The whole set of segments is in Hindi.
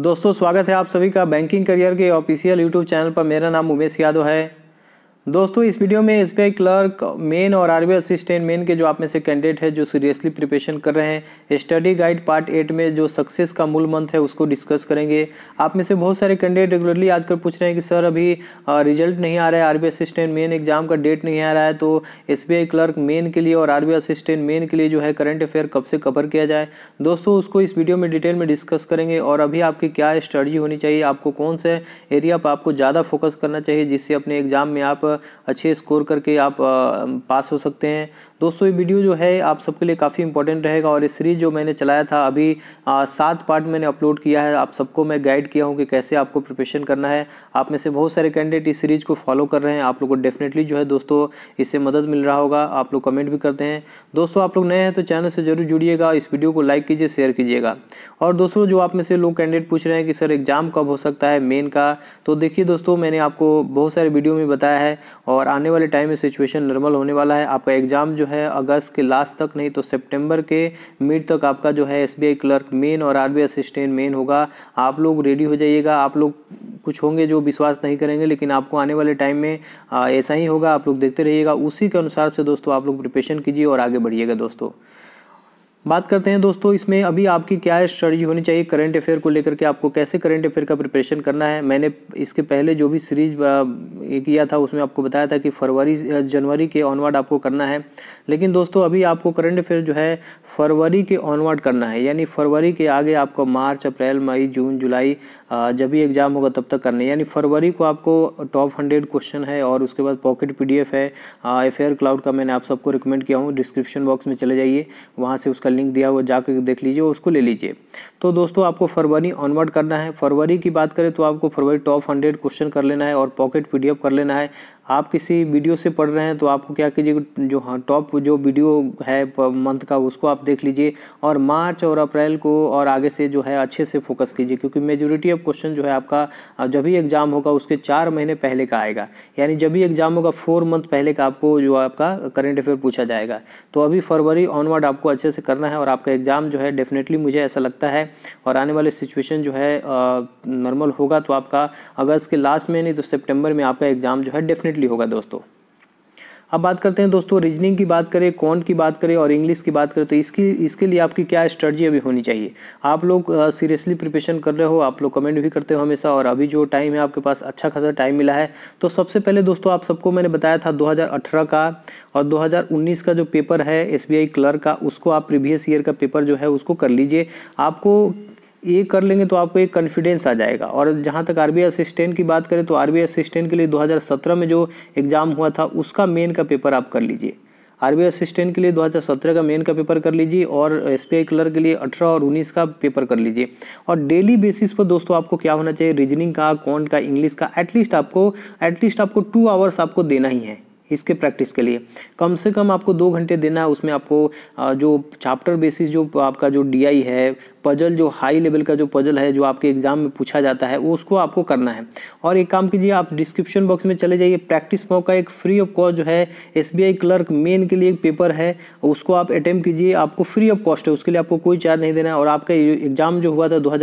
दोस्तों स्वागत है आप सभी का बैंकिंग करियर के ऑफिशियल यूट्यूब चैनल पर मेरा नाम उमेश यादव है दोस्तों इस वीडियो में एस क्लर्क मेन और आर असिस्टेंट मेन के जो आप में से कैंडिडेट है जो सीरियसली प्रिपरेशन कर रहे हैं स्टडी गाइड पार्ट एट में जो सक्सेस का मूल मंत्र है उसको डिस्कस करेंगे आप में से बहुत सारे कैंडिडेट रेगुलरली आजकल पूछ रहे हैं कि सर अभी रिजल्ट नहीं आ रहा है आर असिस्टेंट मेन एग्जाम का डेट नहीं आ रहा है तो एस क्लर्क मेन के लिए और आर असिस्टेंट मेन के लिए जो है करंट अफेयर कब से कवर किया जाए दोस्तों उसको इस वीडियो में डिटेल में डिस्कस करेंगे और अभी आपकी क्या स्टडी होनी चाहिए आपको कौन से एरिया पर आपको ज़्यादा फोकस करना चाहिए जिससे अपने एग्जाम में आप अच्छे स्कोर करके आप पास हो सकते हैं दोस्तों ये वीडियो जो है आप सबके लिए काफ़ी इंपॉर्टेंट रहेगा और ये सीरीज जो मैंने चलाया था अभी सात पार्ट मैंने अपलोड किया है आप सबको मैं गाइड किया हूँ कि कैसे आपको प्रिपरेशन करना है आप में से बहुत सारे कैंडिडेट इस सीरीज़ को फॉलो कर रहे हैं आप लोग को डेफिनेटली जो है दोस्तों इससे मदद मिल रहा होगा आप लोग कमेंट भी करते हैं दोस्तों आप लोग नए हैं तो चैनल से जरूर जुड़िएगा इस वीडियो को लाइक कीजिए शेयर कीजिएगा और दोस्तों जो आप में से लोग कैंडिडेट पूछ रहे हैं कि सर एग्ज़ाम कब हो सकता है मेन का तो देखिए दोस्तों मैंने आपको बहुत सारे वीडियो में बताया है और आने वाले टाइम में सिचुएशन नॉर्मल होने वाला है आपका एग्ज़ाम जो है है अगस्त के लास्ट तक नहीं तो सितंबर के मिड तक आपका जो है एसबीआई क्लर्क मेन और आर असिस्टेंट मेन होगा आप लोग रेडी हो जाइएगा आप लोग कुछ होंगे जो विश्वास नहीं करेंगे लेकिन आपको आने वाले टाइम में ऐसा ही होगा आप लोग देखते रहिएगा उसी के अनुसार से दोस्तों आप लोग प्रिपरेशन कीजिए और आगे बढ़िएगा दोस्तों बात करते हैं दोस्तों इसमें अभी आपकी क्या स्ट्रेटी होनी चाहिए करंट अफेयर को लेकर के आपको कैसे करंट अफेयर का प्रिपरेशन करना है मैंने इसके पहले जो भी सीरीज किया था उसमें आपको बताया था कि फरवरी जनवरी के ऑनवर्ड आपको करना है लेकिन दोस्तों अभी आपको करंट अफेयर जो है फरवरी के ऑनवर्ड करना है यानी फरवरी के आगे आपको मार्च अप्रैल मई जून जुलाई जब भी एग्ज़ाम होगा तब तक करना है यानी फरवरी को आपको टॉप हंड्रेड क्वेश्चन है और उसके बाद पॉकेट पी है अफेयर क्लाउड का मैंने आप सबको रिकमेंड किया हूँ डिस्क्रिप्शन बॉक्स में चले जाइए वहाँ से उसका लिंक दिया हुआ जाकर देख लीजिए उसको ले लीजिए तो दोस्तों आपको फरवरी ऑनवर्ड करना है फरवरी की बात करें तो आपको फरवरी टॉप हंड्रेड क्वेश्चन कर लेना है और पॉकेट पीडीएफ कर लेना है आप किसी वीडियो से पढ़ रहे हैं तो आपको क्या कीजिए जो हाँ टॉप जो वीडियो है मंथ का उसको आप देख लीजिए और मार्च और अप्रैल को और आगे से जो है अच्छे से फोकस कीजिए क्योंकि मेजोरिटी ऑफ क्वेश्चन जो है आपका जब भी एग्ज़ाम होगा उसके चार महीने पहले का आएगा यानी जब भी एग्ज़ाम होगा फोर मंथ पहले का आपको जो आपका करेंट अफेयर पूछा जाएगा तो अभी फरवरी ऑनवर्ड आपको अच्छे से करना है और आपका एग्ज़ाम जो है डेफिनेटली मुझे ऐसा लगता है और आने वाले सिचुएशन जो है नॉर्मल होगा तो आपका अगस्त के लास्ट में नहीं तो सेप्टेम्बर में आपका एग्ज़ाम जो है डेफिनेट डेफिनेटली होगा दोस्तों अब बात करते हैं दोस्तों रीजनिंग की बात करें कौन की बात करें और इंग्लिश की बात करें तो इसकी इसके लिए आपकी क्या स्ट्रेटजी अभी होनी चाहिए आप लोग सीरियसली प्रिपरेशन कर रहे हो आप लोग कमेंट भी करते हो हमेशा और अभी जो टाइम है आपके पास अच्छा खासा टाइम मिला है तो सबसे पहले दोस्तों आप सबको मैंने बताया था दो का और दो का जो पेपर है एस क्लर्क का उसको आप प्रीवियस ईयर का पेपर जो है उसको कर लीजिए आपको ये कर लेंगे तो आपको एक कॉन्फिडेंस आ जाएगा और जहाँ तक आर असिस्टेंट की बात करें तो आर असिस्टेंट के लिए 2017 में जो एग्ज़ाम हुआ था उसका मेन का पेपर आप कर लीजिए आर असिस्टेंट के लिए 2017 का मेन का पेपर कर लीजिए और एस पी क्लर्क के लिए 18 और 19 का पेपर कर लीजिए और डेली बेसिस पर दोस्तों आपको क्या होना चाहिए रीजनिंग का कॉन्ट का इंग्लिश का एटलीस्ट आपको एटलीस्ट आपको टू आवर्स आपको देना ही है इसके प्रैक्टिस के लिए कम से कम आपको दो घंटे देना है उसमें आपको जो चैप्टर बेसिस जो आपका जो डीआई है पजल जो हाई लेवल का जो पजल है जो आपके एग्ज़ाम में पूछा जाता है वो उसको आपको करना है और एक काम कीजिए आप डिस्क्रिप्शन बॉक्स में चले जाइए प्रैक्टिस मॉक का एक फ्री ऑफ कॉस्ट जो है एस क्लर्क मेन के लिए एक पेपर है उसको आप अटैम्प कीजिए आपको फ्री ऑफ कॉस्ट है उसके लिए आपको कोई चार्ज नहीं देना है और आपका एग्ज़ाम जो हुआ था दो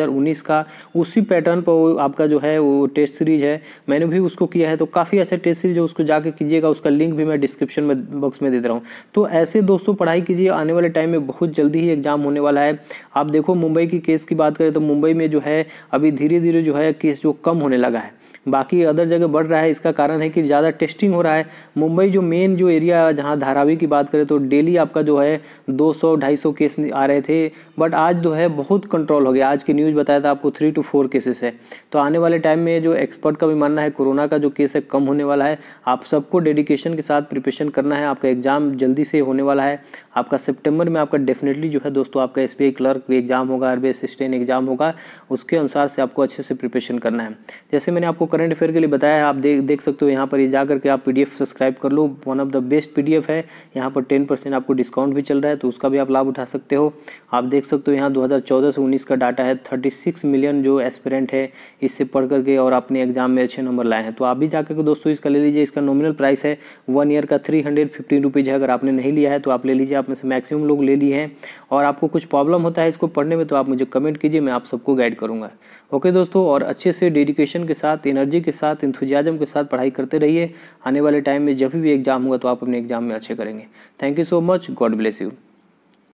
का उसी पैटर्न पर आपका जो है वो टेस्ट सीरीज है मैंने भी उसको किया है तो काफ़ी अच्छा टेस्ट सीरीज है उसको जाके कीजिएगा उसका लिंक भी मैं डिस्क्रिप्शन में बॉक्स में दे रहा हूँ तो ऐसे दोस्तों पढ़ाई कीजिए आने वाले टाइम में बहुत जल्दी ही एग्ज़ाम होने वाला है आप देखो मुंबई की केस की बात करें तो मुंबई में जो है अभी धीरे धीरे जो है केस जो कम होने लगा है बाकी अदर जगह बढ़ रहा है इसका कारण है कि ज़्यादा टेस्टिंग हो रहा है मुंबई जो मेन जो एरिया जहां धारावी की बात करें तो डेली आपका जो है 200 250 केस आ रहे थे बट आज जो है बहुत कंट्रोल हो गया आज की न्यूज़ बताया था आपको थ्री टू फोर केसेस है तो आने वाले टाइम में जो एक्सपर्ट का भी मानना है कोरोना का जो केस है कम होने वाला है आप सबको डेडिकेशन के साथ प्रिपरेशन करना है आपका एग्ज़ाम जल्दी से होने वाला है आपका सेप्टेम्बर में आपका डेफिनेटली जो है दोस्तों आपका एस क्लर्क एग्ज़ाम होगा होगा आर बी एग्जाम होगा उसके अनुसार से आपको अच्छे से प्रिपरेशन करना है जैसे मैंने आपको करंट अफेयर के लिए बताया है आप देख देख सकते हो यहाँ पर जा करके आप पी सब्सक्राइब कर लो one of the best P है यहाँ पर टेन आपको डिस्काउंट भी चल रहा है तो उसका भी आप लाभ उठा सकते हो आप देख सकते हो यहाँ दो से उन्नीस का डाटा है थर्टी मिलियन जो एस्पिरेंट है इससे पढ़ करके और अपने एग्जाम में अच्छे नंबर लाए हैं तो आप भी जाकर के दोस्तों इसका ले लीजिए इसका नॉमिनल प्राइस है वन ईयर का थ्री हंड्रेड फिफ्टी रुपीज़ है अगर आपने नहीं लिया है तो आप ले लीजिए आप में से मैक्सिमम लोग ले लिए हैं और आपको कुछ प्रॉब्लम होता है इसको पढ़ने में तो तो आप मुझे कमेंट कीजिए मैं आप सबको गाइड करूँगा ओके दोस्तों और अच्छे से डेडिकेशन के साथ एनर्जी के साथ इंथुजियाजम के साथ पढ़ाई करते रहिए आने वाले टाइम में जब भी एग्ज़ाम होगा तो आप अपने एग्ज़ाम में अच्छे करेंगे thank you so much God bless you